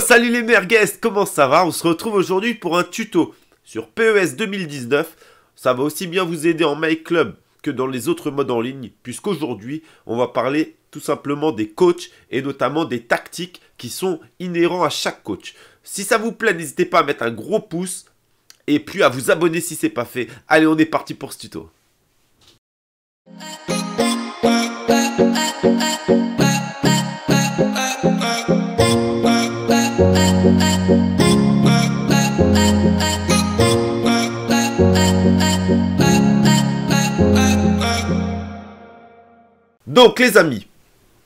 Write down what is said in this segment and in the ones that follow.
salut les merguez, comment ça va On se retrouve aujourd'hui pour un tuto sur PES 2019. Ça va aussi bien vous aider en My Club que dans les autres modes en ligne, puisqu'aujourd'hui, on va parler tout simplement des coachs et notamment des tactiques qui sont inhérents à chaque coach. Si ça vous plaît, n'hésitez pas à mettre un gros pouce et puis à vous abonner si c'est pas fait. Allez, on est parti pour ce tuto. Donc les amis,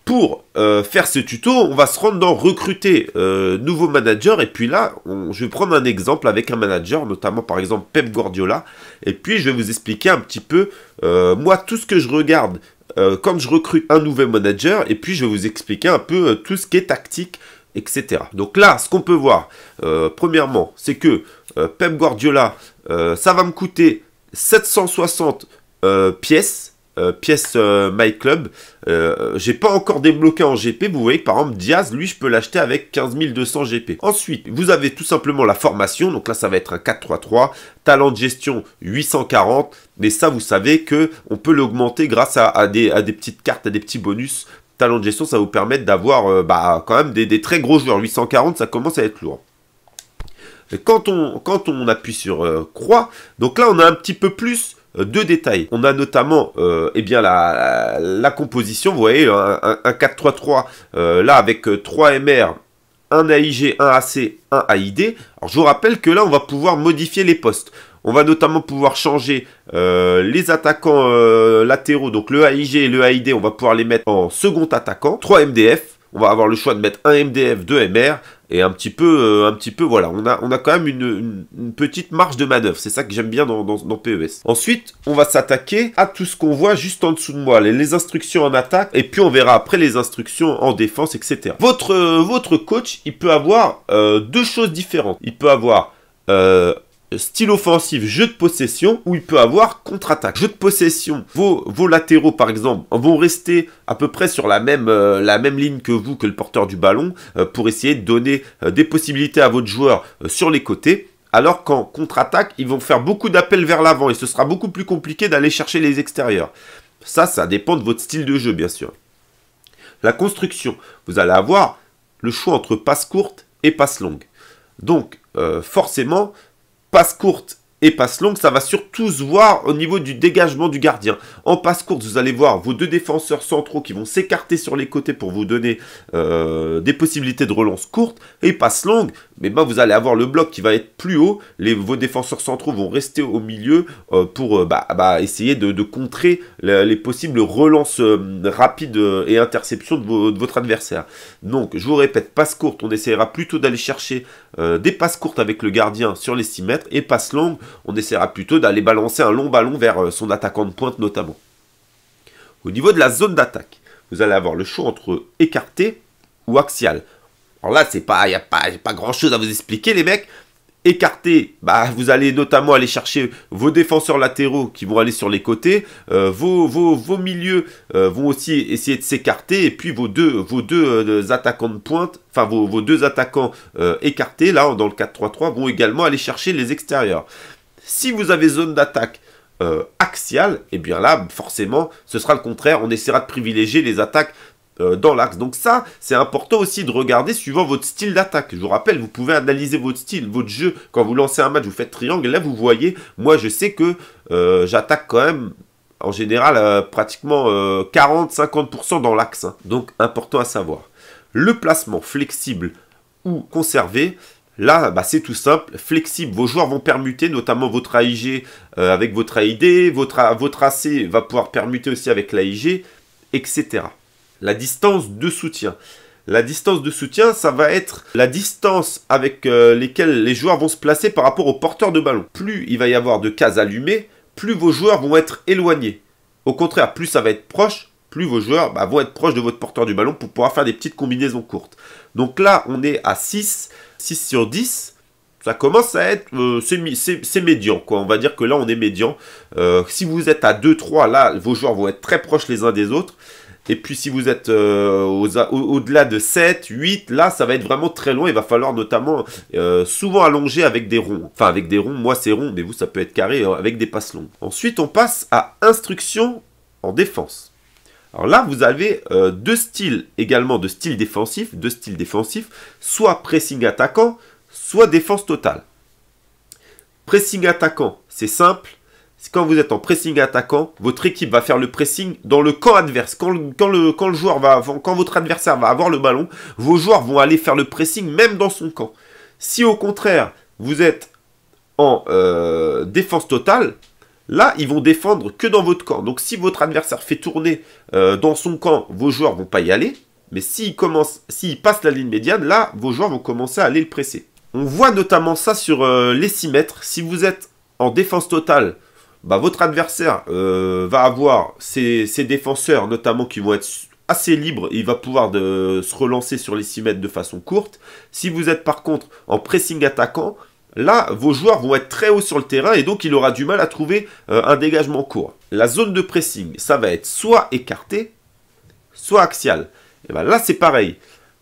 pour euh, faire ce tuto, on va se rendre dans recruter euh, nouveau manager. Et puis là, je vais prendre un exemple avec un manager, notamment par exemple Pep Guardiola. Et puis je vais vous expliquer un petit peu, euh, moi, tout ce que je regarde quand je recrute un nouvel manager. Et puis je vais vous expliquer un peu tout ce qui est tactique, etc. Donc là, ce qu'on peut voir, premièrement, c'est que Pep Guardiola, ça va me coûter 760 pièces euh, pièce euh, My Club. Euh, j'ai pas encore débloqué en GP. Vous voyez par exemple, Diaz, lui, je peux l'acheter avec 15 200 GP. Ensuite, vous avez tout simplement la formation. Donc là, ça va être un 4-3-3. Talent de gestion 840. Mais ça, vous savez que on peut l'augmenter grâce à, des, à des petites cartes, à des petits bonus. Talent de gestion, ça vous permet d'avoir bah, quand même des, très gros joueurs. 840, ça commence à être lourd. quand on, quand on appuie sur croix, donc là on a un petit peu plus euh, deux détails. On a notamment euh, eh bien la, composition, vous voyez, un, 4-3-3, euh, là avec 3 MR, un AIG, 1 AC, un AID. Alors je vous rappelle que là, on va pouvoir modifier les postes. On va notamment pouvoir changer les attaquants latéraux, donc le AIG et le AID, on va pouvoir les mettre en second attaquant, 3 MDF, on va avoir le choix de mettre un MDF, deux MR, et un petit peu, euh, un petit peu, voilà, on a, on a quand même une, petite marge de manœuvre. C'est ça que j'aime bien dans, PES. E Ensuite, on va s'attaquer à tout ce qu'on voit juste en dessous de moi, les, instructions en attaque, et puis on verra après les instructions en défense, etc. Votre, euh, votre coach, il peut avoir euh, deux choses différentes. Il peut avoir style offensif, jeu de possession, où il peut avoir contre-attaque. Jeu de possession, vos, latéraux par exemple vont rester à peu près sur la même, euh, la même ligne que vous, que le porteur du ballon, euh, pour essayer de donner euh, des possibilités à votre joueur sur les côtés. Alors qu'en contre-attaque, ils vont faire beaucoup d'appels vers l'avant et ce sera beaucoup plus compliqué d'aller chercher les extérieurs. Ça, ça dépend de votre style de jeu, bien sûr. La construction, vous allez avoir le choix entre passe courte et passe longue. Donc, forcément, passe courte et passe longue, ça va surtout se voir au niveau du dégagement du gardien. En passe courte, vous allez voir vos deux défenseurs centraux qui vont s'écarter sur les côtés pour vous donner euh, des possibilités de relance courte. Et passe longue, mais ben, vous allez avoir le bloc qui va être plus haut. Les, vos défenseurs centraux vont rester au milieu euh, pour euh, bah, bah, essayer de, contrer les, possibles relances rapides et interceptions de, votre adversaire. Donc, je vous répète, passe courte, on essaiera plutôt d'aller chercher des passes courtes avec le gardien sur les 6 mètres et passe longue, on essaiera plutôt d'aller balancer un long ballon vers euh, son attaquant de pointe notamment. Au niveau de la zone d'attaque, vous allez avoir le choix entre écarté ou axial. Alors là, c'est pas, a pas, pas grand chose à vous expliquer, les mecs. Écarté, bah, vous allez notamment aller chercher vos défenseurs latéraux qui vont aller sur les côtés, euh, vos, vos, milieux euh, vont aussi essayer de s'écarter, et puis vos deux, vos deux attaquants de pointe, enfin vos, vos deux attaquants écartés, là, dans le 4-3-3, vont également aller chercher les extérieurs. Si vous avez zone d'attaque euh, axiale, et eh bien là, forcément, ce sera le contraire. On essaiera de privilégier les attaques euh, dans l'axe. Donc ça, c'est important aussi de regarder suivant votre style d'attaque. Je vous rappelle, vous pouvez analyser votre style, votre jeu. Quand vous lancez un match, vous faites triangle. Là, vous voyez, moi, je sais que euh, j'attaque quand même en général pratiquement 40-50% dans l'axe. Hein. Donc important à savoir. Le placement flexible ou conservé, Là, bah, c'est tout simple, flexible. Vos joueurs vont permuter, notamment votre AIG euh, avec votre AID, votre, votre AC va pouvoir permuter aussi avec l'AIG, etc. La distance de soutien. La distance de soutien, ça va être la distance avec laquelle euh, lesquelles les joueurs vont se placer par rapport au porteur de ballon. Plus il va y avoir de cases allumées, plus vos joueurs vont être éloignés. Au contraire, plus ça va être proche, plus vos joueurs bah, vont être proches de votre porteur du ballon pour pouvoir faire des petites combinaisons courtes. Donc là, on est à 6. 6 sur 10, ça commence à être, euh, c'est médian, quoi. On va dire que là, on est médian. Euh, si vous êtes à 2-3, là, vos joueurs vont être très proches les uns des autres. Et puis, si vous êtes euh, au-delà de 7, 8, là, ça va être vraiment très long. Il va falloir notamment souvent allonger avec des ronds. Enfin, avec des ronds, moi, c'est rond, mais vous, ça peut être carré, avec des passes longues. Ensuite, on passe à instruction en défense. Alors là, vous avez euh, deux styles également, de style défensifs, deux styles défensifs, soit pressing attaquant, soit défense totale. Pressing attaquant, c'est simple. Quand vous êtes en pressing attaquant, votre équipe va faire le pressing dans le camp adverse. Quand, joueur va, quand votre adversaire va avoir le ballon, vos joueurs vont aller faire le pressing même dans son camp. Si au contraire, vous êtes en euh, défense totale, Là, ils vont défendre que dans votre camp. Donc si votre adversaire fait tourner euh, dans son camp, vos joueurs vont pas y aller. Mais s'il passe la ligne médiane, là, vos joueurs vont commencer à aller le presser. On voit notamment ça sur euh, les 6 mètres. Si vous êtes en défense totale, bah, votre adversaire euh, va avoir ses, défenseurs notamment qui vont être assez libres il va pouvoir se relancer sur les 6 mètres de façon courte. Si vous êtes par contre en pressing attaquant, Là, vos joueurs vont être très hauts sur le terrain et donc il aura du mal à trouver euh, un dégagement court. La zone de pressing, ça va être soit écarté, soit axial. Et ben là, c'est pareil.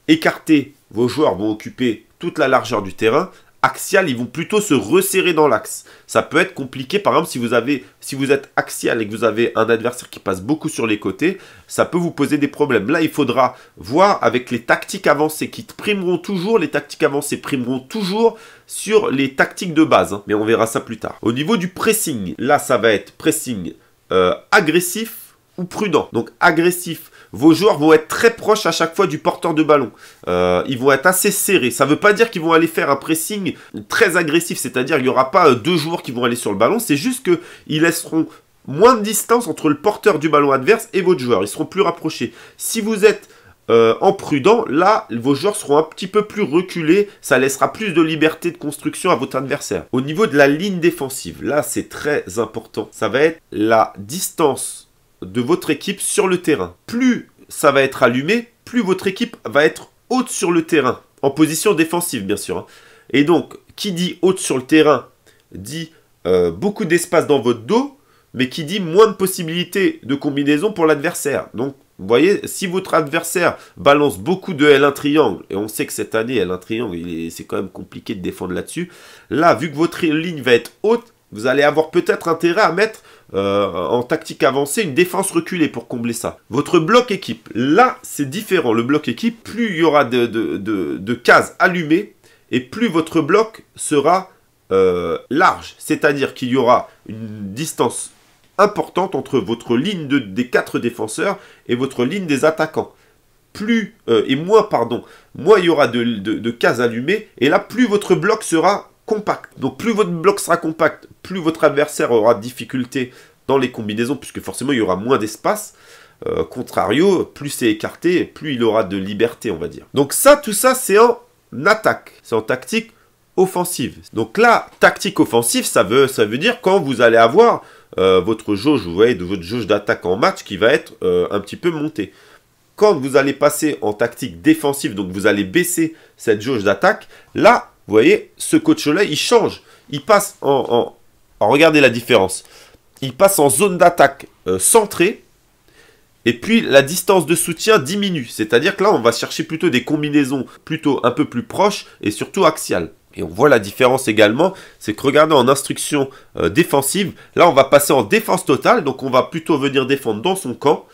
Écarté, vos joueurs vont occuper toute la largeur du terrain axial, ils vont plutôt se resserrer dans l'axe. Ça peut être compliqué, par exemple, si vous, avez, si vous êtes axial et que vous avez un adversaire qui passe beaucoup sur les côtés, ça peut vous poser des problèmes. Là, il faudra voir avec les tactiques avancées qui primeront toujours, les tactiques avancées primeront toujours sur les tactiques de base, hein. mais on verra ça plus tard. Au niveau du pressing, là, ça va être pressing euh, agressif, ou prudent, donc agressif. Vos joueurs vont être très proches à chaque fois du porteur de ballon. Euh, ils vont être assez serrés. Ça ne veut pas dire qu'ils vont aller faire un pressing très agressif, c'est-à-dire qu'il n'y aura pas euh, deux joueurs qui vont aller sur le ballon, c'est juste qu'ils laisseront moins de distance entre le porteur du ballon adverse et votre joueur. Ils seront plus rapprochés. Si vous êtes euh, en prudent, là, vos joueurs seront un petit peu plus reculés. Ça laissera plus de liberté de construction à votre adversaire. Au niveau de la ligne défensive, là, c'est très important. Ça va être la distance de votre équipe sur le terrain. Plus ça va être allumé, plus votre équipe va être haute sur le terrain, en position défensive bien sûr. Hein. Et donc, qui dit haute sur le terrain dit euh, beaucoup d'espace dans votre dos, mais qui dit moins de possibilités de combinaison pour l'adversaire. Donc, vous voyez, si votre adversaire balance beaucoup de L1 triangle, et on sait que cette année, L1 triangle, c'est quand même compliqué de défendre là-dessus, là, vu que votre ligne va être haute, vous allez avoir peut-être intérêt à mettre euh, en tactique avancée, une défense reculée pour combler ça. Votre bloc équipe, là, c'est différent. Le bloc équipe, plus il y aura de, cases allumées, et plus votre bloc sera euh, large. C'est-à-dire qu'il y aura une distance importante entre votre ligne des quatre défenseurs et votre ligne des attaquants. Plus, euh, et moins, pardon, moins il y aura de, de cases allumées, et là, plus votre bloc sera compact. Donc plus votre bloc sera compact, plus votre adversaire aura de difficulté dans les combinaisons, puisque forcément il y aura moins d'espace. Euh, contrario, plus c'est écarté, plus il aura de liberté, on va dire. Donc ça, tout ça, c'est en attaque, c'est en tactique offensive. Donc là, tactique offensive, ça veut, ça veut dire quand vous allez avoir euh, votre jauge, vous voyez, de votre jauge d'attaque en match qui va être euh, un petit peu montée. Quand vous allez passer en tactique défensive, donc vous allez baisser cette jauge d'attaque, là, vous voyez, ce coach-là, il change. Il passe en, Regardez la différence. Il passe en zone d'attaque euh, centrée. Et puis la distance de soutien diminue. C'est-à-dire que là, on va chercher plutôt des combinaisons plutôt un peu plus proches et surtout axiales. Et on voit la différence également, c'est que regardant en instruction euh, défensive, là on va passer en défense totale, donc on va plutôt venir défendre dans son camp.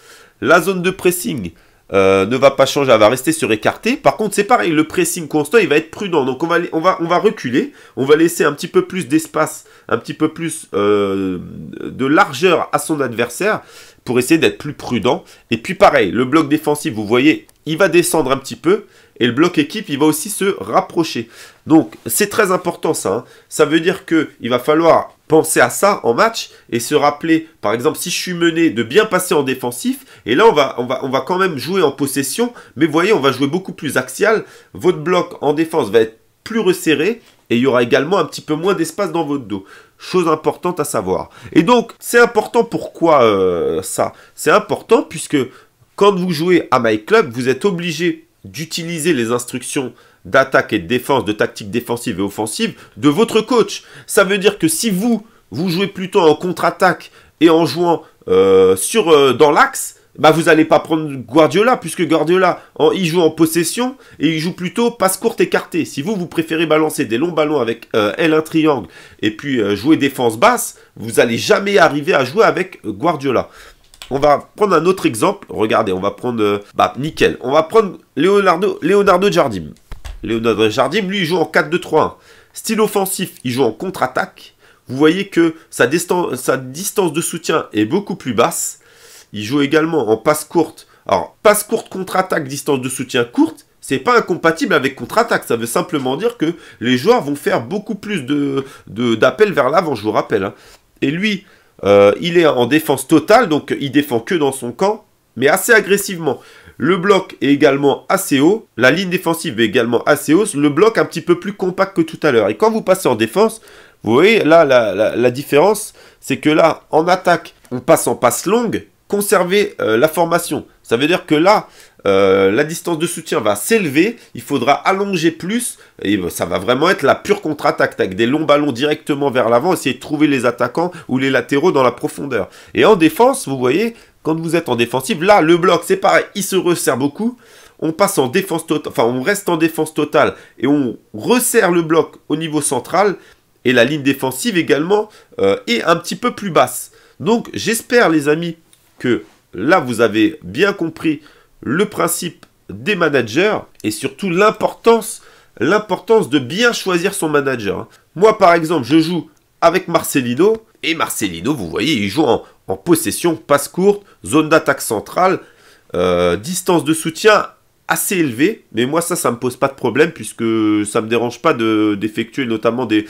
La zone de pressing, euh, ne va pas changer, elle va rester sur écarté. Par contre, c'est pareil, le pressing constant, il va être prudent. Donc on va, on va, on va reculer, on va laisser un petit peu plus d'espace, un petit peu plus euh, de largeur à son adversaire pour essayer d'être plus prudent. Et puis pareil, le bloc défensif, vous voyez, il va descendre un petit peu, et le bloc équipe, il va aussi se rapprocher. Donc, c'est très important ça. Hein. Ça veut dire qu'il va falloir penser à ça en match et se rappeler, par exemple, si je suis mené, de bien passer en défensif. Et là, on va, on va, on va quand même jouer en possession. Mais voyez, on va jouer beaucoup plus axial. Votre bloc en défense va être plus resserré et il y aura également un petit peu moins d'espace dans votre dos. Chose importante à savoir. Et donc, c'est important pourquoi euh, ça C'est important puisque quand vous jouez à MyClub, vous êtes obligé d'utiliser les instructions d'attaque et de défense, de tactique défensive et offensive de votre coach. Ça veut dire que si vous, vous jouez plutôt en contre-attaque et en jouant euh, sur, euh, dans l'axe, bah, vous n'allez pas prendre Guardiola, puisque Guardiola, il joue en possession et il joue plutôt passe courte écartée. Si vous, vous préférez balancer des longs ballons avec euh, L1 triangle et puis jouer défense basse, vous n'allez jamais arriver à jouer avec Guardiola. On va prendre un autre exemple. Regardez, on va prendre... Euh, bah, nickel. On va prendre Leonardo, Leonardo Jardim. Leonardo Jardim, lui, il joue en 4 2 3 Style offensif, il joue en contre-attaque. Vous voyez que sa, distance de soutien est beaucoup plus basse. Il joue également en passe courte. Alors, passe courte, contre-attaque, distance de soutien courte, c'est pas incompatible avec contre-attaque. Ça veut simplement dire que les joueurs vont faire beaucoup plus de d'appels vers l'avant, je vous rappelle. Hein. Et lui, euh, il est en défense totale, donc il défend que dans son camp, mais assez agressivement. Le bloc est également assez haut, la ligne défensive est également assez haute, le bloc un petit peu plus compact que tout à l'heure. Et quand vous passez en défense, vous voyez là la, différence, c'est que là, en attaque, on passe en passe longue, conserver euh, la formation. Ça veut dire que là, euh, la distance de soutien va s'élever, il faudra allonger plus, et ben, ça va vraiment être la pure contre-attaque, avec des longs ballons directement vers l'avant, essayer de trouver les attaquants ou les latéraux dans la profondeur. Et en défense, vous voyez, quand vous êtes en défensive, là, le bloc, c'est pareil, il se resserre beaucoup, on passe en défense totale, enfin, on reste en défense totale, et on resserre le bloc au niveau central, et la ligne défensive également euh, est un petit peu plus basse. Donc j'espère les amis que là vous avez bien compris le principe des managers et surtout l'importance, l'importance de bien choisir son manager. Hein. Moi, par exemple, je joue avec Marcelino et Marcelino, vous voyez, il joue en, possession, passe courte, zone d'attaque centrale, euh, distance de soutien assez élevée, mais moi ça, ça me pose pas de problème puisque ça ne me dérange pas d'effectuer notamment des,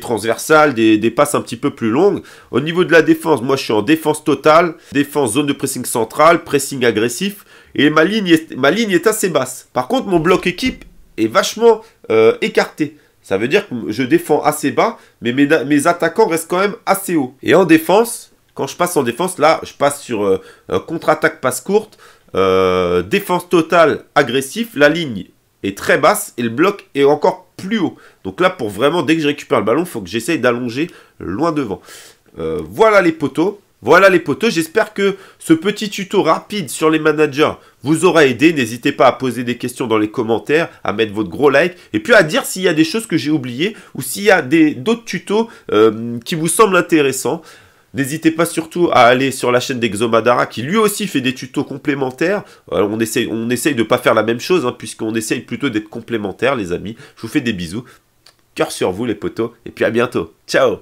transversales, des, des, passes un petit peu plus longues. Au niveau de la défense, moi je suis en défense totale, défense zone de pressing centrale, pressing agressif, et ma ligne est, ma ligne est assez basse. Par contre, mon bloc équipe est vachement euh, écarté. Ça veut dire que je défends assez bas, mais mes, mes attaquants restent quand même assez hauts. Et en défense, quand je passe en défense, là, je passe sur euh, contre-attaque passe courte, euh, défense totale agressif, la ligne est très basse et le bloc est encore plus haut. Donc là, pour vraiment, dès que je récupère le ballon, il faut que j'essaye d'allonger loin devant. voilà les poteaux. Voilà les potos, j'espère que ce petit tuto rapide sur les managers vous aura aidé. N'hésitez pas à poser des questions dans les commentaires, à mettre votre gros like et puis à dire s'il y a des choses que j'ai oubliées ou s'il y a d'autres tutos euh, qui vous semblent intéressants. N'hésitez pas surtout à aller sur la chaîne d'Exomadara qui lui aussi fait des tutos complémentaires. Euh, on, essaye, on de ne pas faire la même chose hein, puisqu'on essaye plutôt d'être complémentaires les amis. Je vous fais des bisous. Cœur sur vous les potos et puis à bientôt. Ciao